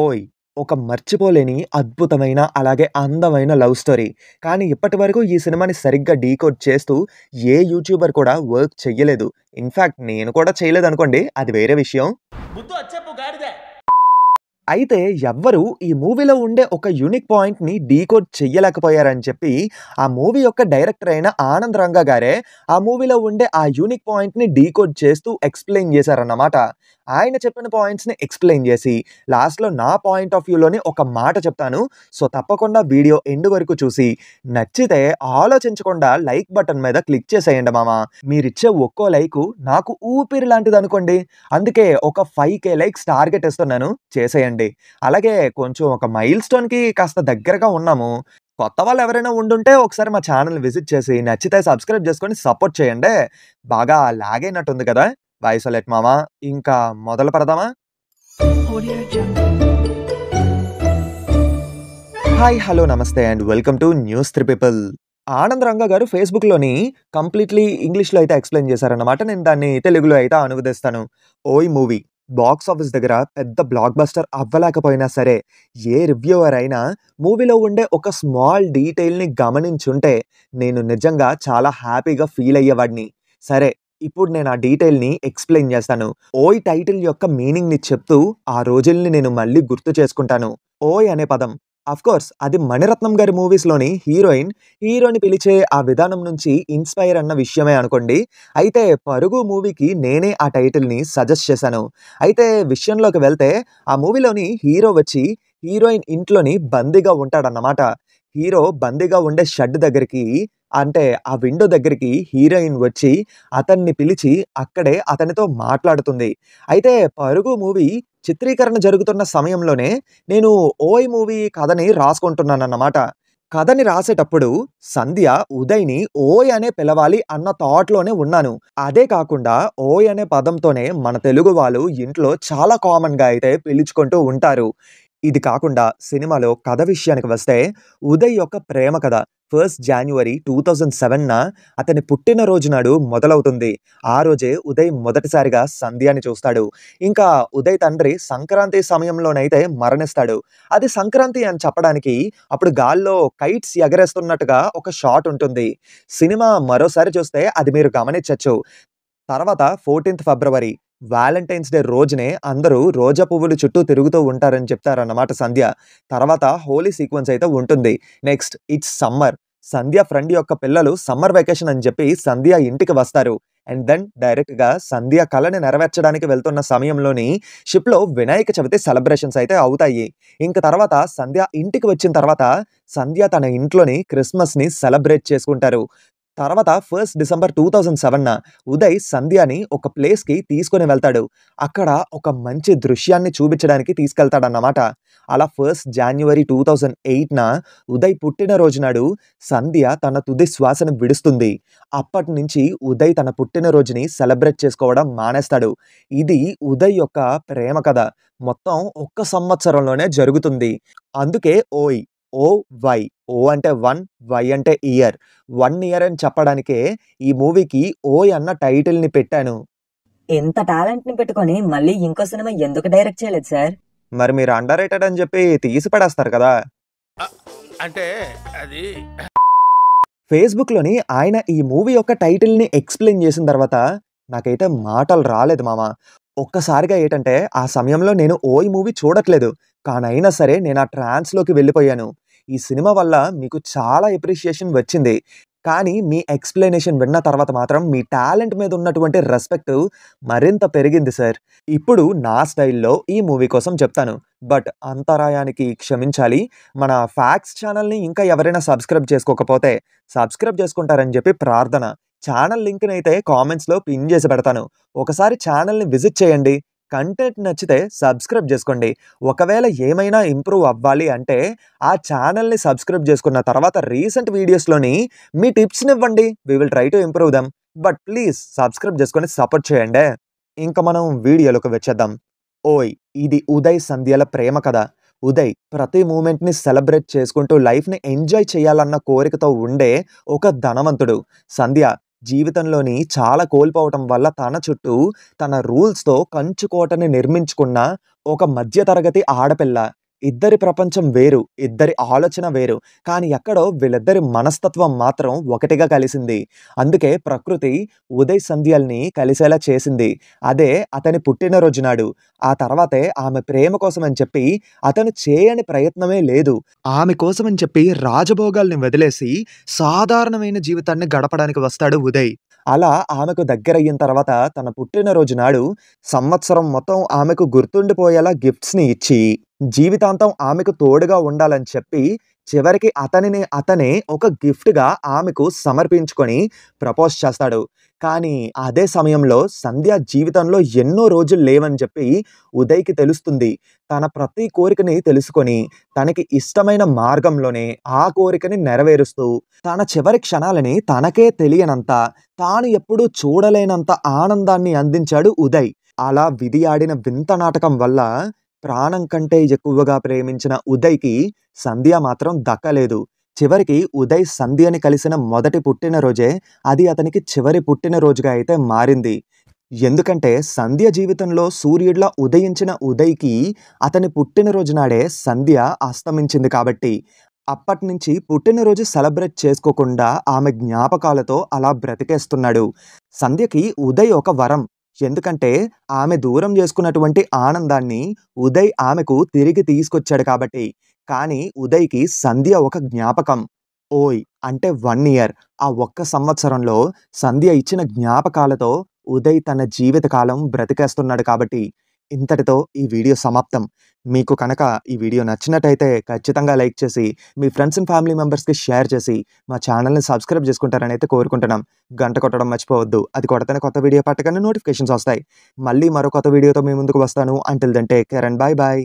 ఓయ్ ఒక మర్చిపోలేని అద్భుతమైన అలాగే అందమైన లవ్ స్టోరీ కానీ ఇప్పటి వరకు ఈ సినిమాని సరిగ్గా డీకోడ్ చేస్తూ ఏ యూట్యూబర్ కూడా వర్క్ చెయ్యలేదు ఇన్ఫ్యాక్ట్ నేను కూడా చేయలేదు అనుకోండి అది వేరే విషయం అయితే ఎవ్వరూ ఈ మూవీలో ఉండే ఒక యూనిక్ పాయింట్ని డీకోడ్ చెయ్యలేకపోయారని చెప్పి ఆ మూవీ యొక్క డైరెక్టర్ అయిన ఆనంద్ రంగా గారే ఆ మూవీలో ఉండే ఆ యూనిక్ పాయింట్ని డీకోడ్ చేస్తూ ఎక్స్ప్లెయిన్ చేశారన్నమాట ఆయన చెప్పిన పాయింట్స్ని ఎక్స్ప్లెయిన్ చేసి లాస్ట్లో నా పాయింట్ ఆఫ్ వ్యూలోని ఒక మాట చెప్తాను సో తప్పకుండా వీడియో ఎండ్ వరకు చూసి నచ్చితే ఆలోచించకుండా లైక్ బటన్ మీద క్లిక్ చేసేయండి మామ మీరిచ్చే ఒక్కో లైక్ నాకు ఊపిరి లాంటిది అనుకోండి అందుకే ఒక ఫైవ్ కే లైక్స్ టార్గెట్ ఇస్తున్నాను చేసేయండి అలాగే కొంచెం ఒక మైల్ స్టోన్కి కాస్త దగ్గరగా ఉన్నాము కొత్త వాళ్ళు ఎవరైనా ఉండుంటే ఒకసారి మా ఛానల్ విజిట్ చేసి నచ్చితే సబ్స్క్రైబ్ చేసుకొని సపోర్ట్ చేయండి బాగా లాగైనట్టుంది కదా బాయిసలెట్ మామా ఇంకా మొదలు పెడదామా hi hello namaste and welcome to news three people Anand Ranga garu ఫేస్బుక్లోని completely ఇంగ్లీష్లో అయితే ఎక్స్ప్లెయిన్ చేశారన్నమాట నేను దాన్ని తెలుగులో అయితే అనువదిస్తాను ఓయ్ మూవీ బాక్స్ ఆఫీస్ దగ్గర పెద్ద బ్లాక్ బస్టర్ అవ్వలేకపోయినా సరే ఏ రివ్యూవర్ అయినా మూవీలో ఉండే ఒక స్మాల్ డీటెయిల్ని గమనించుంటే నేను నిజంగా చాలా హ్యాపీగా ఫీల్ అయ్యేవాడిని సరే ఇప్పుడు నేను ఆ డీటెయిల్ని ఎక్స్ప్లెయిన్ చేస్తాను ఓయ్ టైటిల్ యొక్క మీనింగ్ని చెప్తూ ఆ రోజుల్ని నేను మళ్ళీ గుర్తు చేసుకుంటాను ఓయ్ అనే పదం కోర్స్ అది మణిరత్నం గారి మూవీస్లోని హీరోయిన్ హీరోని పిలిచే ఆ విధానం నుంచి ఇన్స్పైర్ అన్న విషయమే అనుకోండి అయితే పరుగు మూవీకి నేనే ఆ టైటిల్ని సజెస్ట్ చేశాను అయితే విషయంలోకి వెళ్తే ఆ మూవీలోని హీరో వచ్చి హీరోయిన్ ఇంట్లోని బందీగా ఉంటాడన్నమాట హీరో బందీగా ఉండే షెడ్ దగ్గరికి అంటే ఆ విండో దగ్గరికి హీరోయిన్ వచ్చి అతన్ని పిలిచి అక్కడే అతనితో మాట్లాడుతుంది అయితే పరుగు మూవీ చిత్రీకరణ జరుగుతున్న సమయంలోనే నేను ఓయ్ మూవీ కథని రాసుకుంటున్నానన్నమాట కథని రాసేటప్పుడు సంధ్య ఉదయ్ని ఓయ్ అనే పిలవాలి అన్న థాట్లోనే ఉన్నాను అదే కాకుండా ఓయ్ అనే పదంతోనే మన తెలుగు వాళ్ళు ఇంట్లో చాలా కామన్గా అయితే పిలుచుకుంటూ ఉంటారు ఇది కాకుండా సినిమాలో కథ విషయానికి వస్తే ఉదయ్ యొక్క ప్రేమ కథ ఫస్ట్ జాన్యువరి టూ థౌజండ్ సెవెన్న అతని పుట్టినరోజు నాడు మొదలవుతుంది ఆ రోజే ఉదయ్ మొదటిసారిగా సంధ్యాన్ని చూస్తాడు ఇంకా ఉదయ్ తండ్రి సంక్రాంతి సమయంలోనైతే మరణిస్తాడు అది సంక్రాంతి అని చెప్పడానికి అప్పుడు గాల్లో కైట్స్ ఎగరేస్తున్నట్టుగా ఒక షాట్ ఉంటుంది సినిమా మరోసారి చూస్తే అది మీరు గమనించవచ్చు తర్వాత ఫోర్టీన్త్ ఫిబ్రవరి వ్యాలంటైన్స్ డే రోజునే అందరూ రోజా పువ్వులు చుట్టూ తిరుగుతూ ఉంటారని చెప్తారన్నమాట సంధ్య తర్వాత హోలీ సీక్వెన్స్ అయితే ఉంటుంది next it's summer Sandhya friend యొక్క పిల్లలు సమ్మర్ వెకేషన్ అని చెప్పి సంధ్య ఇంటికి వస్తారు అండ్ దెన్ డైరెక్ట్గా సంధ్య కళని నెరవేర్చడానికి వెళ్తున్న సమయంలోని షిప్లో వినాయక చవితి సెలబ్రేషన్స్ అయితే అవుతాయి ఇంకా తర్వాత సంధ్య ఇంటికి వచ్చిన తర్వాత సంధ్య తన ఇంట్లోని క్రిస్మస్ని సెలబ్రేట్ చేసుకుంటారు తర్వాత ఫస్ట్ డిసెంబర్ టూ థౌజండ్ సెవెన్న ఉదయ్ సంధ్యాని ఒక ప్లేస్కి తీసుకుని వెళ్తాడు అక్కడ ఒక మంచి దృశ్యాన్ని చూపించడానికి తీసుకెళ్తాడన్నమాట అలా ఫస్ట్ జాన్యువరి టూ థౌజండ్ ఎయిట్న ఉదయ్ పుట్టినరోజు నాడు సంధ్య తన తుది శ్వాసను విడుస్తుంది అప్పటి నుంచి ఉదయ్ తన పుట్టినరోజుని సెలబ్రేట్ చేసుకోవడం మానేస్తాడు ఇది ఉదయ్ యొక్క ప్రేమ కథ మొత్తం ఒక్క సంవత్సరంలోనే జరుగుతుంది అందుకే ఓయ్ ఓ వై ఓ అంటే వన్ వై అంటే ఇయర్ వన్ ఇయర్ అని చెప్పడానికే ఈ మూవీకి ఓ అన్న టైటిల్ని పెట్టాను ఎంత టాలెంట్ని పెట్టుకొని మళ్ళీ ఇంకో సినిమా ఎందుకు డైరెక్ట్ చేయలేదు సార్ మరి మీరు అండర్ రేటెడ్ అని చెప్పి తీసి పడేస్తారు కదా అంటే అది ఫేస్బుక్లోని ఆయన ఈ మూవీ యొక్క టైటిల్ని ఎక్స్ప్లెయిన్ చేసిన తర్వాత నాకైతే మాటలు రాలేదు మామ ఒక్కసారిగా ఏంటంటే ఆ సమయంలో నేను ఓ మూవీ చూడట్లేదు కానైనా సరే నేను ఆ ట్రాన్స్లోకి వెళ్ళిపోయాను ఈ సినిమా వల్ల మీకు చాలా ఎప్రిషియేషన్ వచ్చింది కానీ మీ ఎక్స్ప్లెనేషన్ విన్న తర్వాత మాత్రం మీ టాలెంట్ మీద ఉన్నటువంటి రెస్పెక్ట్ మరింత పెరిగింది సార్ ఇప్పుడు నా స్టైల్లో ఈ మూవీ కోసం చెప్తాను బట్ అంతరాయానికి క్షమించాలి మన ఫ్యాక్స్ ఛానల్ని ఇంకా ఎవరైనా సబ్స్క్రైబ్ చేసుకోకపోతే సబ్స్క్రైబ్ చేసుకుంటారని చెప్పి ప్రార్థన ఛానల్ లింక్ని అయితే కామెంట్స్లో పిన్ చేసి పెడతాను ఒకసారి ఛానల్ని విజిట్ చేయండి కంటెంట్ నచ్చితే సబ్స్క్రైబ్ చేసుకోండి ఒకవేళ ఏమైనా ఇంప్రూవ్ అవ్వాలి అంటే ఆ ఛానల్ని సబ్స్క్రైబ్ చేసుకున్న తర్వాత రీసెంట్ వీడియోస్లోని మీ టిప్స్ని ఇవ్వండి we will try to improve them but please subscribe చేసుకొని సపోర్ట్ చేయండి ఇంకా మనం వీడియోలోకి వచ్చేద్దాం ఓయ్ ఇది ఉదయ్ సంధ్యల ప్రేమ కథ ఉదయ్ ప్రతి మూమెంట్ని సెలబ్రేట్ చేసుకుంటూ లైఫ్ని ఎంజాయ్ చేయాలన్న కోరికతో ఉండే ఒక ధనవంతుడు సంధ్య జీవితంలోని చాలా కోల్పోవటం వల్ల తన చుట్టూ తన రూల్స్తో కంచుకోటని నిర్మించుకున్న ఒక మధ్యతరగతి ఆడపిల్ల ఇద్దరి ప్రపంచం వేరు ఇద్దరి ఆలోచన వేరు కానీ ఎక్కడో వీళ్ళిద్దరి మనస్తత్వం మాత్రం ఒకటిగా కలిసింది అందుకే ప్రకృతి ఉదయ్ సంధ్యల్ని కలిసేలా చేసింది అదే అతని పుట్టినరోజు నాడు ఆ తర్వాతే ఆమె ప్రేమ కోసమని చెప్పి అతను చేయని ప్రయత్నమే లేదు ఆమె కోసమని చెప్పి రాజభోగాల్ని వదిలేసి సాధారణమైన జీవితాన్ని గడపడానికి వస్తాడు ఉదయ్ అలా ఆమెకు దగ్గరయ్యిన తర్వాత తన పుట్టినరోజు నాడు సంవత్సరం మొత్తం ఆమెకు గుర్తుండిపోయేలా గిఫ్ట్స్ని ఇచ్చి జీవితాంతం ఆమెకు తోడుగా ఉండాలని చెప్పి చివరికి అతనిని అతనే ఒక గిఫ్ట్గా ఆమెకు సమర్పించుకొని ప్రపోజ్ చేస్తాడు కానీ అదే సమయంలో సంధ్య జీవితంలో ఎన్నో రోజులు లేవని చెప్పి ఉదయ్కి తెలుస్తుంది తన ప్రతి కోరికని తెలుసుకొని తనకి ఇష్టమైన మార్గంలోనే ఆ కోరికని నెరవేరుస్తూ తన చివరి క్షణాలని తనకే తెలియనంత తాను ఎప్పుడూ చూడలేనంత ఆనందాన్ని అందించాడు ఉదయ్ అలా విధి ఆడిన వింత నాటకం వల్ల ప్రాణం కంటే ఎక్కువగా ప్రేమించిన ఉదయ్కి సంధ్య మాత్రం దక్కలేదు చివరికి ఉదయ్ సంధ్యని కలిసిన మొదటి పుట్టినరోజే అది అతనికి చివరి పుట్టినరోజుగా అయితే మారింది ఎందుకంటే సంధ్య జీవితంలో సూర్యుడిలా ఉదయించిన ఉదయ్కి అతని పుట్టినరోజు నాడే సంధ్య అస్తమించింది కాబట్టి అప్పటి నుంచి పుట్టినరోజు సెలబ్రేట్ చేసుకోకుండా ఆమె జ్ఞాపకాలతో అలా బ్రతికేస్తున్నాడు సంధ్యకి ఉదయ్ ఒక వరం ఎందుకంటే ఆమె దూరం చేసుకున్నటువంటి ఆనందాన్ని ఉదయ్ ఆమెకు తిరిగి తీసుకొచ్చాడు కాబట్టి కానీ ఉదయ్కి సంధ్య ఒక జ్ఞాపకం ఓయ్ అంటే వన్ ఇయర్ ఆ ఒక్క సంవత్సరంలో సంధ్య ఇచ్చిన జ్ఞాపకాలతో ఉదయ్ తన జీవితకాలం బ్రతికేస్తున్నాడు కాబట్టి ఇంతటితో ఈ వీడియో సమాప్తం మీకు కనుక ఈ వీడియో నచ్చినట్టయితే ఖచ్చితంగా లైక్ చేసి మీ ఫ్రెండ్స్ అండ్ ఫ్యామిలీ మెంబర్స్కి షేర్ చేసి మా ఛానల్ని సబ్స్క్రైబ్ చేసుకుంటారని అయితే కోరుకుంటున్నాం గంట కొట్టడం మర్చిపోవద్దు అది కొడతానే కొత్త వీడియో పట్టకనే నోటిఫికేషన్స్ వస్తాయి మళ్ళీ మరో కొత్త వీడియోతో మీ ముందుకు వస్తాను అంటిల్ దెన్ బాయ్ బాయ్